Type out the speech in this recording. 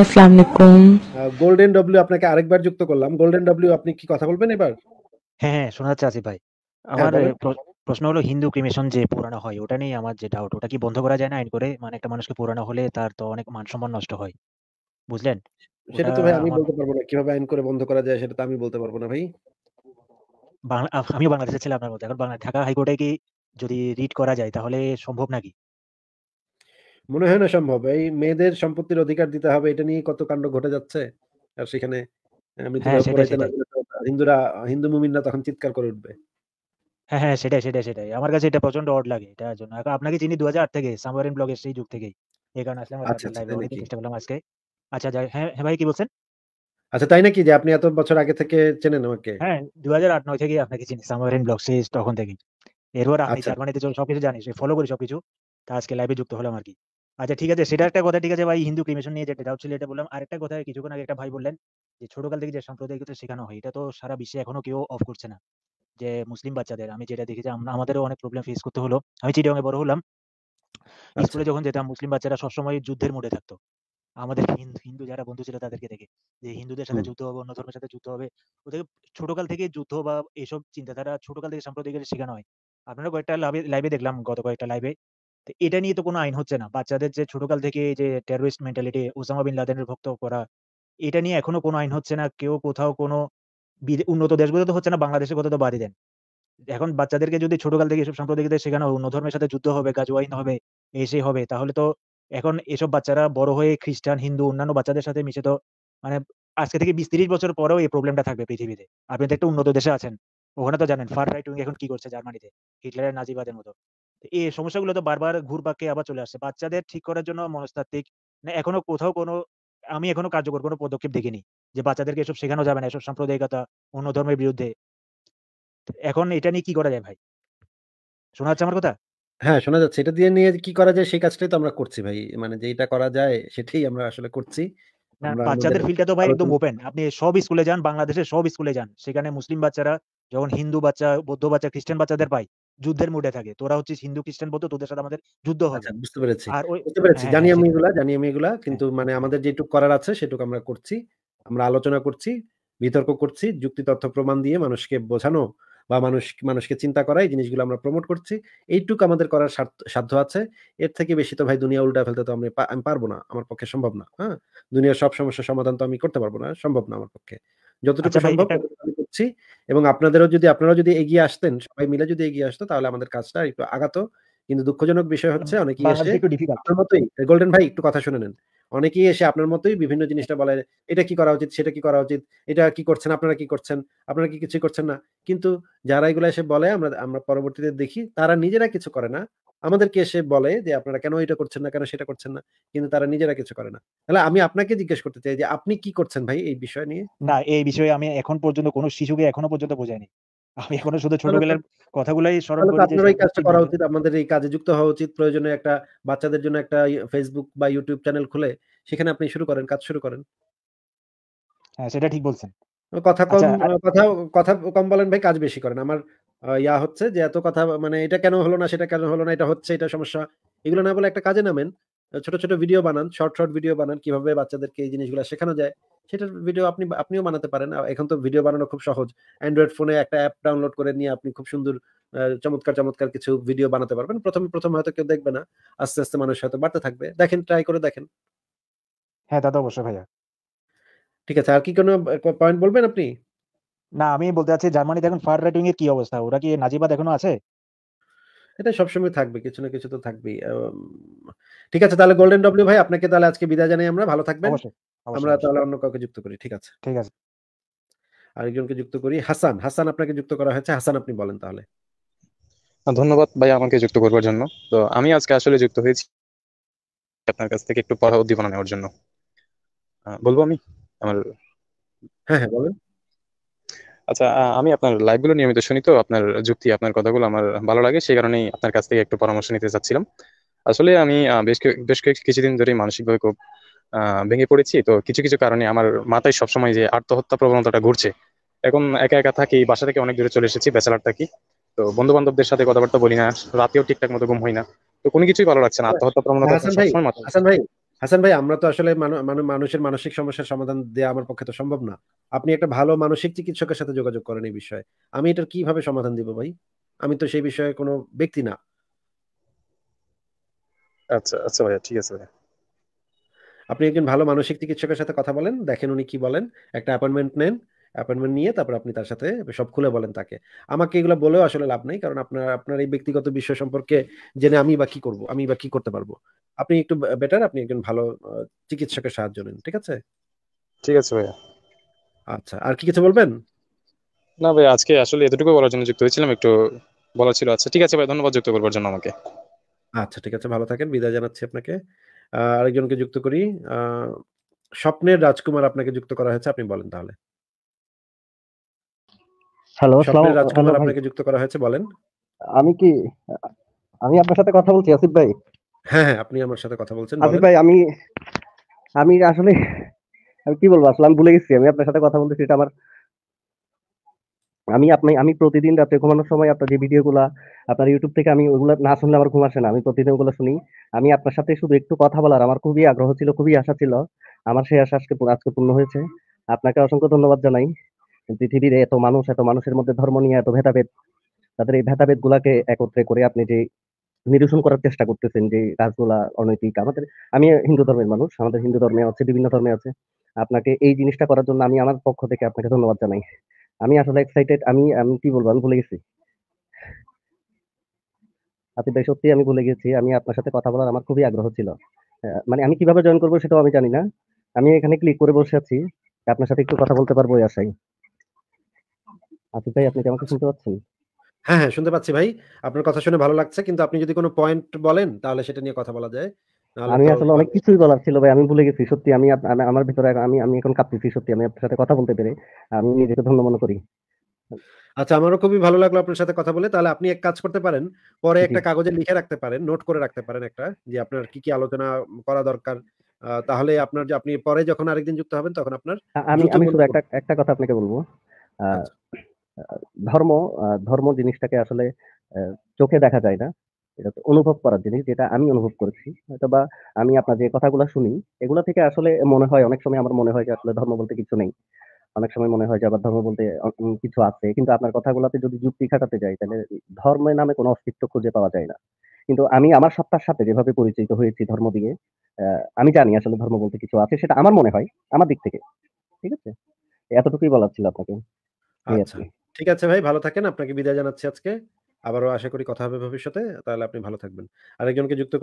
আসসালামু আলাইকুম golden W আপনাকে আরেকবার যুক্ত করলাম গোল্ডেন ডব্লিউ আপনি কি কথা বলবেন এবার হ্যাঁ, হ্যাঁ শোনা যাচ্ছে আসিফ ভাই হ্যাঁ, আমার প্রশ্ন হলো হিন্দু ক্রিমেশন যে পুরানো হয় ওটা নিয়ে আমার যে ডাউট ওটা কি বন্ধ করা যায় না আইন করে মানে একটা মানুষকে পুরানো হলে তার তো অনেক মান সম্মান নষ্ট হয় বুঝলেন সেটা তো ভাই আমি বলতে পারবো না কিভাবে আইন করে বন্ধ করা যায় সেটা তো আমি বলতে পারবো না ভাই আমি বাংলাদেশে ছিলাম আপনার মধ্যে এখন ঢাকা হাইকোর্টে কি যদি রিড করা যায় তাহলে সম্ভব নাকি মনে হয় না সম্ভব এই মেয়েদের সম্পত্তির অধিকার দিতে হবে এটা নিয়ে কত কাণ্ড ঘটে যাচ্ছে আর সেখানে হ্যাঁ, হিন্দুরা হিন্দু মুমিনরা তখন চিৎকার করে উঠবে হ্যাঁ হ্যাঁ সেটাই সেটাই সেটাই আমার কাছে এটা প্রচন্ড অড লাগে এটার জন্য আপনাকে চিনি দু হাজার থেকে সামারিন ব্লগের সেই যুগ থেকেই এই কারণে আসলে চেষ্টা করলাম আজকে আচ্ছা হ্যাঁ হ্যাঁ ভাই কি বলছেন আচ্ছা তাই নাকি যে আপনি এত বছর আগে থেকে চেনেন আমাকে হ্যাঁ দু হাজার আট নয় থেকেই আপনাকে চিনি সামারিন ব্লগ সেই তখন থেকেই এরপর আপনি জার্মানিতে আচ্ছা। চলে সবকিছু জানিস ফলো করি সবকিছু তা আজকে লাইভে যুক্ত হলাম আর কি আচ্ছা ঠিক আছে সেটা একটা কথা ঠিক আছে ভাই হিন্দু ক্রিমেশন নিয়ে যেটা ডাউট ছিল এটা বললাম আরেকটা কথা কিছুক্ষণ আগে একটা ভাই বললেন যে ছোটকাল থেকে যে সাম্প্রদায়িকতা শেখানো হয় এটা তো সারা বিশ্বে এখনো কেউ অফ করছে না যে মুসলিম বাচ্চাদের আমি যেটা দেখেছি যে আমাদেরও অনেক প্রবলেম ফেস করতে হলো আমি চিটি চিটিংয়ে বড় হলাম আচ্ছা। স্কুলে যখন যেতাম মুসলিম বাচ্চারা সবসময় যুদ্ধের মোড়ে থাকতো আমাদের হিন্দু যারা বন্ধু ছিল তাদেরকে দেখে যে হিন্দুদের সাথে যুদ্ধ হবে অন্য ধর্মের সাথে যুদ্ধ হবে ওদের ছোটকাল থেকে যুদ্ধ বা এইসব চিন্তাধারা ছোটকাল থেকে সাম্প্রদায়িক শেখানো হয় আপনারা কয়েকটা লাইভে দেখলাম গত কয়েকটা লাইভে এটা নিয়ে তো কোনো আইন হচ্ছে না বাচ্চাদের যে ছোটকাল থেকে এই যে টেরোরিস্ট মেন্টালিটি ওসামা বিন লাদেনের ভক্ত করা এটা নিয়ে এখনো কোনো আইন হচ্ছে না কেউ কোথাও কোনো উন্নত দেশগুলো তো হচ্ছে না বাংলাদেশের কথা তো বাড়ি দেন এখন বাচ্চাদেরকে যদি ছোটকাল থেকে এসব সাম্প্রদায়িকদের সেখানে অন্য ধর্মের সাথে যুদ্ধ হবে গাজওয়াইন হবে এসে হবে তাহলে তো এখন এসব বাচ্চারা বড় হয়ে খ্রিস্টান হিন্দু অন্যান্য বাচ্চাদের সাথে মিশে তো মানে আজকে থেকে বিশ তিরিশ বছর পরেও এই প্রবলেমটা থাকবে পৃথিবীতে আপনি তো একটা উন্নত দেশে আছেন ওখানে তো জানেন ফার রাইট উইং এখন কি করছে জার্মানিতে হিটলারের নাজিবাদের মতো এই সমস্যাগুলো তো বারবার ঘুরপাকে আবার চলে আসছে বাচ্চাদের ঠিক করার জন্য মনস্তাত্ত্বিক মানে এখনো কোথাও কোনো আমি এখনো কার্যকর কোনো পদক্ষেপ দেখিনি যে বাচ্চাদেরকে এসব শেখানো যাবে না এসব সাম্প্রদায়িকতা অন্য ধর্মের বিরুদ্ধে এখন এটা নিয়ে কি করা যায় ভাই শোনা যাচ্ছে আমার কথা হ্যাঁ শোনা যাচ্ছে এটা দিয়ে নিয়ে কি করা যায় সেই কাজটাই তো আমরা করছি ভাই মানে যে এটা করা যায় সেটাই আমরা আসলে করছি বাচ্চাদের ফিল্ডটা তো ভাই একদম ওপেন আপনি সব স্কুলে যান বাংলাদেশের সব স্কুলে যান সেখানে মুসলিম বাচ্চারা যখন হিন্দু বাচ্চা বৌদ্ধ বাচ্চা খ্রিস্টান বাচ্চাদের পায় যুদ্ধের মুডে থাকে তোরা হচ্ছে হিন্দু খ্রিস্টান বলতো তোদের সাথে আমাদের যুদ্ধ হবে আচ্ছা, বুঝতে পেরেছি আর বুঝতে পেরেছি জানি আমি এগুলা জানি আমি এগুলা কিন্তু মানে আমাদের যেটুকু করার আছে সেটুকু আমরা করছি আমরা আলোচনা করছি বিতর্ক করছি যুক্তি তথ্য প্রমাণ দিয়ে মানুষকে বোঝানো বা মানুষ মানুষকে চিন্তা করা এই জিনিসগুলো আমরা প্রমোট করছি এইটুকু আমাদের করার সাধ্য আছে এর থেকে বেশি তো ভাই দুনিয়া উল্টা ফেলতে তো আমি আমি পারবো না আমার পক্ষে সম্ভব না হ্যাঁ দুনিয়ার সব সমস্যার সমাধান তো আমি করতে পারবো না সম্ভব না আমার পক্ষে যতটুকু আচ্ছা সম্ভব করছি এবং আপনাদেরও যদি আপনারাও যদি এগিয়ে আসতেন সবাই মিলে যদি এগিয়ে আসতো তাহলে আমাদের কাজটা একটু আগাত কিন্তু দুঃখজনক বিষয় হচ্ছে অনেকেই এসে আপনার মতোই গোল্ডেন ভাই একটু কথা শুনে নেন অনেকেই এসে আপনার মতোই বিভিন্ন জিনিসটা বলে এটা কি করা উচিত সেটা কি করা উচিত এটা কি করছেন আপনারা কি করছেন আপনারা কি কিছু করছেন না কিন্তু যারা এগুলো এসে বলে আমরা আমরা পরবর্তীতে দেখি তারা নিজেরা কিছু করে না আমাদেরকে এসে বলে যে আপনারা কেন এটা করছেন না কেন সেটা করছেন না কিন্তু তারা নিজেরা কিছু করে না তাহলে আমি আপনাকে জিজ্ঞেস করতে চাই যে আপনি কি করছেন ভাই এই বিষয় নিয়ে না এই বিষয়ে আমি এখন পর্যন্ত কোনো শিশুকে এখনো পর্যন্ত বোঝাইনি আমি এখনো শুধু ছোটবেলার কথাগুলাই স্মরণ করি আপনার এই কাজটা করা উচিত আমাদের এই কাজে যুক্ত হওয়া উচিত প্রয়োজনে একটা বাচ্চাদের জন্য একটা ফেসবুক ইয়ে, বা ইউটিউব চ্যানেল খুলে সেখানে আপনি শুরু করেন কাজ শুরু করেন হ্যাঁ সেটা ঠিক বলছেন কথা কম আচ্ছা, কথা কথা কম বলেন ভাই কাজ বেশি করেন আমার ইয়া হচ্ছে যে এত কথা মানে এটা কেন হলো না সেটা কেন হলো না এটা হচ্ছে এটা সমস্যা এগুলো না বলে একটা কাজে নামেন ছোট ছোট ভিডিও বানান শর্ট শর্ট ভিডিও বানান কিভাবে বাচ্চাদেরকে এই জিনিসগুলো শেখানো যায় সেটার ভিডিও আপনি আপনিও বানাতে পারেন এখন তো ভিডিও বানানো খুব সহজ অ্যান্ড্রয়েড ফোনে একটা অ্যাপ ডাউনলোড করে নিয়ে আপনি খুব সুন্দর চমৎকার চমৎকার কিছু ভিডিও বানাতে পারবেন প্রথমে প্রথম হয়তো কেউ দেখবে না আস্তে আস্তে মানুষ হয়তো বাড়তে থাকবে দেখেন ট্রাই করে দেখেন হ্যাঁ দাদা অবশ্যই ভাইয়া ঠিক আছে আর কি কোনো পয়েন্ট বলবেন আপনি না আমি বলতে চাচ্ছি জার্মানিতে এখন ফার রাইট উইং এর কি অবস্থা ওরা কি নাজিবাদ এখনো আছে এটা সবসময় থাকবে কিছু না কিছু তো থাকবেই ঠিক আছে তাহলে গোল্ডেন ডব্লিউ ভাই আপনাকে তাহলে আজকে বিদায় জানাই আমরা ভালো থাকবেন আমরা তাহলে অন্য কাউকে যুক্ত করি ঠিক আছে ঠিক আছে আরেকজনকে যুক্ত করি হাসান হাসান আপনাকে যুক্ত করা হয়েছে হাসান আপনি বলেন তাহলে ধন্যবাদ ভাই আমাকে যুক্ত করবার জন্য তো আমি আজকে আসলে যুক্ত হয়েছি আপনার কাছ থেকে একটু পড়া উদ্দীপনা নেওয়ার জন্য বলবো আমি আমার হ্যাঁ হ্যাঁ বলেন আচ্ছা আমি আপনার লাইভগুলো নিয়মিত শুনি তো আপনার যুক্তি আপনার কথাগুলো আমার ভালো লাগে সেই কারণেই আপনার কাছ থেকে একটু পরামর্শ নিতে চাচ্ছিলাম আসলে আমি বেশ বেশ কিছুদিন ধরে মানসিকভাবে খুব ভেঙে পড়েছি তো কিছু কিছু কারণে আমার মাথায় সবসময় যে আত্মহত্যা প্রবণতাটা ঘুরছে এখন একা একা থাকি বাসা থেকে অনেক দূরে চলে এসেছি ব্যাচেলার থাকি তো বন্ধু বান্ধবদের সাথে কথাবার্তা বলি না রাতেও ঠিকঠাক মতো ঘুম হয় না তো কোনো কিছুই ভালো লাগছে না হ্যাঁ। আত্মহত্যা প্রবণতা হ্যাঁ, সবসময় মাথায় হাসান ভাই আমরা তো আসলে মানুষের মানসিক সমস্যার সমাধান দেওয়া আমার পক্ষে তো সম্ভব না আপনি একটা ভালো মানসিক চিকিৎসকের সাথে যোগাযোগ করেন এই বিষয়ে আমি এটার কিভাবে সমাধান দিব ভাই আমি তো সেই বিষয়ে কোনো ব্যক্তি না আচ্ছা আচ্ছা ভাইয়া ঠিক আছে ভাইয়া আপনি একজন ভালো মানসিক চিকিৎসকের সাথে কথা বলেন দেখেন উনি কি বলেন একটা অ্যাপয়েন্টমেন্ট নেন অ্যাপয়েন্টমেন্ট নিয়ে তারপর আপনি তার সাথে সব খুলে বলেন তাকে আমাকে এগুলো বলেও আসলে লাভ নেই কারণ আপনার আপনার এই ব্যক্তিগত বিষয় সম্পর্কে জেনে আমি বা কি করবো আমি বা কি করতে পারবো আপনি একটু বেটার আপনি একজন ভালো চিকিৎসকের সাহায্য নিন ঠিক আছে ঠিক আছে ভাইয়া আচ্ছা আর কি কিছু বলবেন না ভাই আজকে আসলে এতটুকু বলার জন্য যুক্ত হয়েছিলাম একটু বলা ছিল আচ্ছা ঠিক আছে ভাই ধন্যবাদ যুক্ত করবার জন্য আমাকে আচ্ছা ঠিক আছে ভালো থাকেন বিদায় জানাচ্ছি আপনাকে আরেকজনকে যুক্ত করি স্বপ্নের রাজকুমার আপনাকে যুক্ত করা হয়েছে আপনি বলেন তাহলে হ্যালো আপনাকে যুক্ত করা হয়েছে বলেন আমি কি আমি আপনার সাথে কথা বলছি আসিফ ভাই হ্যাঁ হ্যাঁ আপনি আমার সাথে কথা বলছেন আসিফ ভাই আমি আমি আসলে আমি কি বলবো আসলে আমি ভুলে গেছি আমি আপনার সাথে কথা বলতেছি এটা আমার আমি আপনি আমি প্রতিদিন রাতে ঘুমানোর সময় আপনার যে গুলা আপনার ইউটিউব থেকে আমি ওগুলো না শুনলে আমার ঘুম আসে না আমি প্রতিদিন ওগুলো শুনি আমি আপনার সাথে শুধু একটু কথা বলার আমার খুবই আগ্রহ ছিল খুবই আশা ছিল আমার সেই আশা আজকে আজকে পূর্ণ হয়েছে আপনাকে অসংখ্য ধন্যবাদ জানাই পৃথিবীর এত মানুষ এত মানুষের মধ্যে ধর্ম নিয়ে এত ভেদাভেদ তাদের এই ভেদাভেদ গুলাকে একত্রে করে আপনি যে নিরসন করার চেষ্টা করতেছেন যে কাজগুলা অনৈতিক আমাদের আমি হিন্দু ধর্মের মানুষ আমাদের হিন্দু ধর্মে আছে বিভিন্ন ধর্মে আছে আপনাকে এই জিনিসটা করার জন্য আমি আমার পক্ষ থেকে আপনাকে ধন্যবাদ জানাই আমি আসলে এক্সাইটেড আমি আমি কি বলবো আমি ভুলে গেছি আপনি ভাই সত্যি আমি ভুলে গেছি আমি আপনার সাথে কথা বলার আমার খুবই আগ্রহ ছিল মানে আমি কিভাবে জয়েন করবো সেটাও আমি জানি না আমি এখানে ক্লিক করে বসে আছি আপনার সাথে একটু কথা বলতে পারবো আশাই আতিক ভাই আপনি কি আমাকে শুনতে পাচ্ছেন হ্যাঁ হ্যাঁ শুনতে পাচ্ছি ভাই আপনার কথা শুনে ভালো লাগছে কিন্তু আপনি যদি কোনো পয়েন্ট বলেন তাহলে সেটা নিয়ে কথা বলা যায় আমি আসলে অনেক কিছুই বলার ছিল ভাই আমি ভুলে গেছি সত্যি আমি আমার ভিতরে আমি আমি এখন কাঁপতেছি সত্যি আমি আপনার সাথে কথা বলতে পেরে আমি নিজেকে ধন্য মনে করি আচ্ছা আমারও খুবই ভালো লাগলো আপনার সাথে কথা বলে তাহলে আপনি এক কাজ করতে পারেন পরে একটা কাগজে লিখে রাখতে পারেন নোট করে রাখতে পারেন একটা যে আপনার কি কি আলোচনা করা দরকার তাহলে আপনার যে আপনি পরে যখন আরেকদিন যুক্ত হবেন তখন আপনার আমি আমি শুধু একটা একটা কথা আপনাকে বলবো আচ্ছা। ধর্ম ধর্ম জিনিসটাকে আসলে চোখে দেখা যায় না এটা তো অনুভব করার জিনিস যেটা আমি অনুভব করেছি হয়তো বা আমি আপনার যে কথাগুলো শুনি এগুলো থেকে আসলে মনে হয় অনেক সময় আমার মনে হয় যে আসলে ধর্ম বলতে কিছু নেই অনেক সময় মনে হয় যে আবার ধর্ম বলতে কিছু আছে কিন্তু আপনার কথাগুলোতে যদি যুক্তি খাটাতে যাই তাহলে ধর্মের নামে কোনো অস্তিত্ব খুঁজে পাওয়া যায় না কিন্তু আমি আমার সত্তার সাথে যেভাবে পরিচিত হয়েছি ধর্ম দিয়ে আমি জানি আসলে ধর্ম বলতে কিছু আছে সেটা আমার মনে হয় আমার দিক থেকে ঠিক আছে এতটুকুই বলার ছিল আপনাকে আচ্ছা ঠিক আছে ভাই ভালো থাকেন আপনাকে বিদায় জানাচ্ছি আজকে আবারও আশা করি কথা হবে ভবিষ্যতে তাহলে আপনি ভালো থাকবেন আরেকজনকে যুক্ত